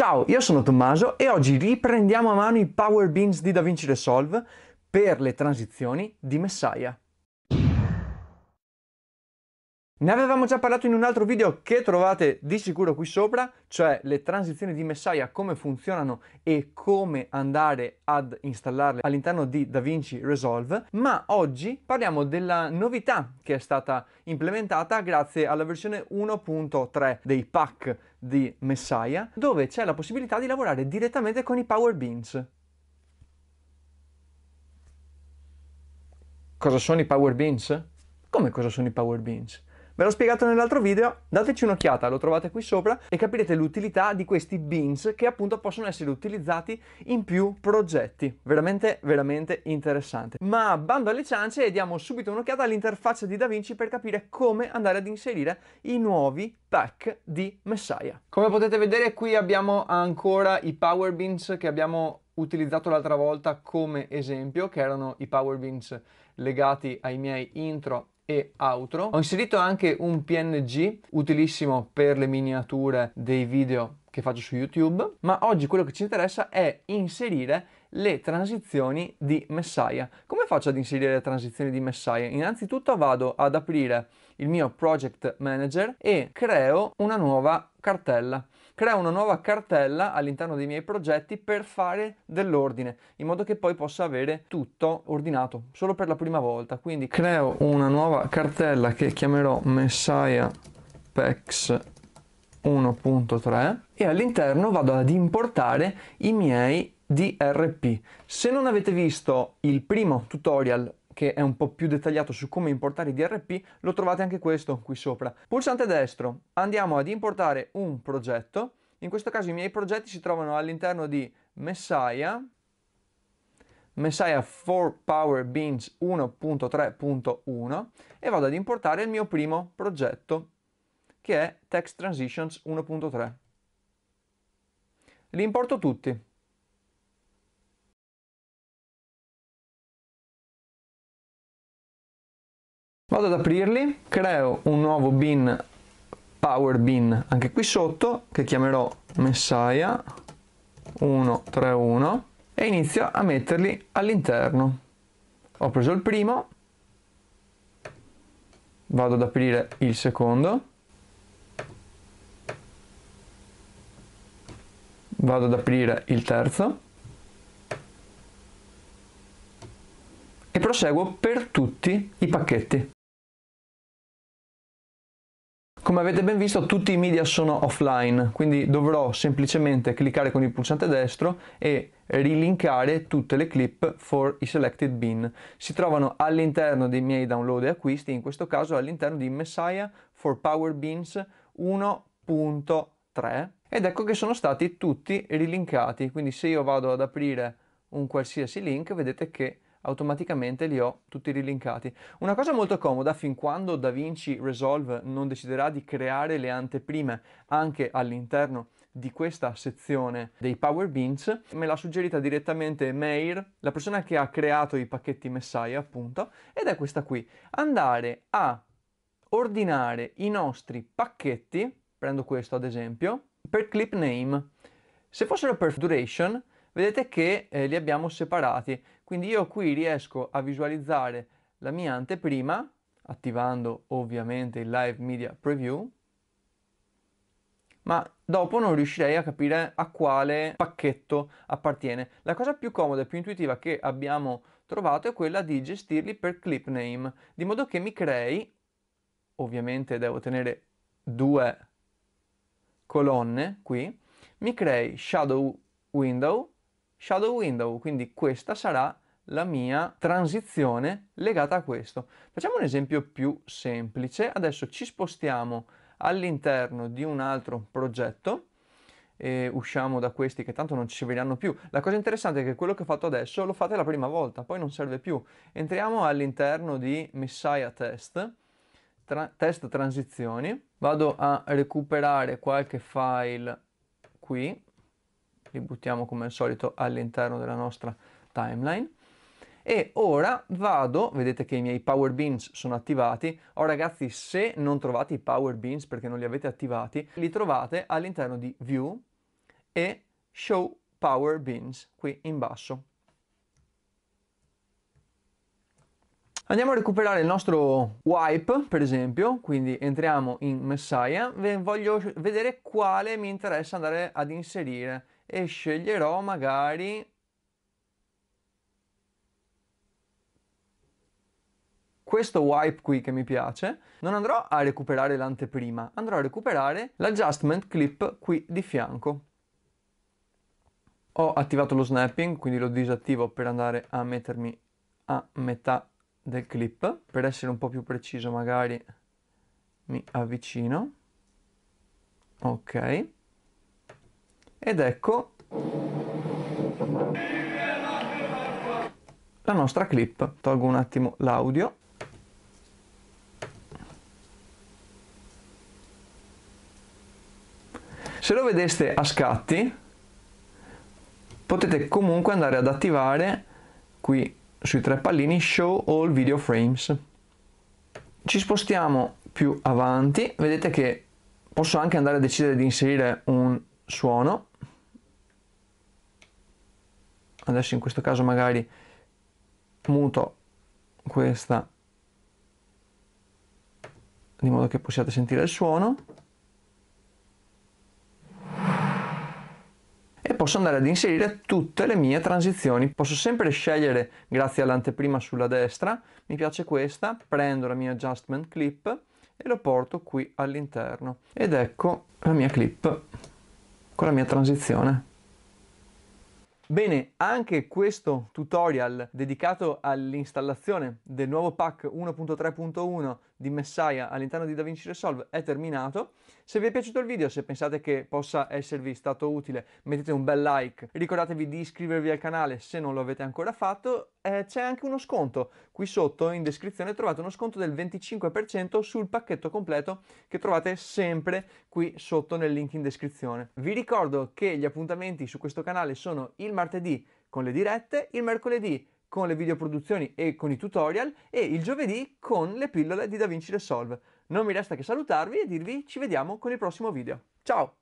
Ciao, io sono Tommaso e oggi riprendiamo a mano i Power Beans di DaVinci Resolve per le transizioni di Messiah. Ne avevamo già parlato in un altro video che trovate di sicuro qui sopra, cioè le transizioni di Messiah, come funzionano e come andare ad installarle all'interno di DaVinci Resolve, ma oggi parliamo della novità che è stata implementata grazie alla versione 1.3 dei pack di Messiah, dove c'è la possibilità di lavorare direttamente con i Power Beans. Cosa sono i Power Beans? Come cosa sono i Power Beans? Ve l'ho spiegato nell'altro video, dateci un'occhiata, lo trovate qui sopra e capirete l'utilità di questi beans che appunto possono essere utilizzati in più progetti. Veramente, veramente interessante. Ma bando alle ciance e diamo subito un'occhiata all'interfaccia di DaVinci per capire come andare ad inserire i nuovi pack di Messiah. Come potete vedere qui abbiamo ancora i Power Beans che abbiamo utilizzato l'altra volta come esempio, che erano i Power Beans legati ai miei intro e outro. Ho inserito anche un PNG, utilissimo per le miniature dei video che faccio su YouTube, ma oggi quello che ci interessa è inserire le transizioni di Messiah. Come faccio ad inserire le transizioni di Messiah? Innanzitutto vado ad aprire il mio Project Manager e creo una nuova cartella crea una nuova cartella all'interno dei miei progetti per fare dell'ordine, in modo che poi possa avere tutto ordinato, solo per la prima volta. Quindi creo una nuova cartella che chiamerò Messiah Pex 1.3 e all'interno vado ad importare i miei DRP. Se non avete visto il primo tutorial che è un po' più dettagliato su come importare i DRP, lo trovate anche questo qui sopra. Pulsante destro, andiamo ad importare un progetto, in questo caso i miei progetti si trovano all'interno di Messiah, Messiah 4 Power Beans 1.3.1 e vado ad importare il mio primo progetto che è Text Transitions 1.3. Li importo tutti. Vado ad aprirli, creo un nuovo bin, power bin, anche qui sotto, che chiamerò Messiah 131 e inizio a metterli all'interno. Ho preso il primo, vado ad aprire il secondo, vado ad aprire il terzo e proseguo per tutti i pacchetti. Come avete ben visto tutti i media sono offline, quindi dovrò semplicemente cliccare con il pulsante destro e rilinkare tutte le clip for i selected bin. Si trovano all'interno dei miei download e acquisti, in questo caso all'interno di Messiah for Power Beans 1.3 ed ecco che sono stati tutti rilinkati, quindi se io vado ad aprire un qualsiasi link vedete che automaticamente li ho tutti rilinkati. Una cosa molto comoda, fin quando DaVinci Resolve non deciderà di creare le anteprime anche all'interno di questa sezione dei Power Beans, me l'ha suggerita direttamente Meir, la persona che ha creato i pacchetti Messiah appunto, ed è questa qui, andare a ordinare i nostri pacchetti, prendo questo ad esempio, per clip name. Se fossero per duration, vedete che eh, li abbiamo separati. Quindi io qui riesco a visualizzare la mia anteprima, attivando ovviamente il Live Media Preview, ma dopo non riuscirei a capire a quale pacchetto appartiene. La cosa più comoda e più intuitiva che abbiamo trovato è quella di gestirli per clip name, di modo che mi crei, ovviamente devo tenere due colonne qui, mi crei shadow window shadow window, quindi questa sarà la mia transizione legata a questo. Facciamo un esempio più semplice, adesso ci spostiamo all'interno di un altro progetto e usciamo da questi che tanto non ci si vedranno più. La cosa interessante è che quello che ho fatto adesso lo fate la prima volta, poi non serve più. Entriamo all'interno di Messiah Test, tra Test Transizioni, vado a recuperare qualche file qui, li buttiamo come al solito all'interno della nostra timeline e ora vado, vedete che i miei power beans sono attivati, oh ragazzi se non trovate i power beans perché non li avete attivati, li trovate all'interno di view e show power beans qui in basso. Andiamo a recuperare il nostro wipe per esempio, quindi entriamo in Messiah, voglio vedere quale mi interessa andare ad inserire e sceglierò magari questo wipe qui che mi piace, non andrò a recuperare l'anteprima, andrò a recuperare l'adjustment clip qui di fianco. Ho attivato lo snapping, quindi lo disattivo per andare a mettermi a metà del clip. Per essere un po' più preciso magari mi avvicino. Ok ed ecco la nostra clip. Tolgo un attimo l'audio. Se lo vedeste a scatti potete comunque andare ad attivare qui sui tre pallini Show All Video Frames. Ci spostiamo più avanti, vedete che posso anche andare a decidere di inserire un suono adesso in questo caso magari muto questa di modo che possiate sentire il suono e posso andare ad inserire tutte le mie transizioni posso sempre scegliere grazie all'anteprima sulla destra mi piace questa prendo la mia adjustment clip e lo porto qui all'interno ed ecco la mia clip con la mia transizione Bene, anche questo tutorial dedicato all'installazione del nuovo pack 1.3.1 di Messiah all'interno di DaVinci Resolve è terminato. Se vi è piaciuto il video, se pensate che possa esservi stato utile, mettete un bel like, ricordatevi di iscrivervi al canale se non lo avete ancora fatto, eh, c'è anche uno sconto, qui sotto in descrizione trovate uno sconto del 25% sul pacchetto completo che trovate sempre qui sotto nel link in descrizione. Vi ricordo che gli appuntamenti su questo canale sono il martedì con le dirette, il mercoledì con le videoproduzioni e con i tutorial e il giovedì con le pillole di DaVinci Resolve. Non mi resta che salutarvi e dirvi ci vediamo con il prossimo video. Ciao!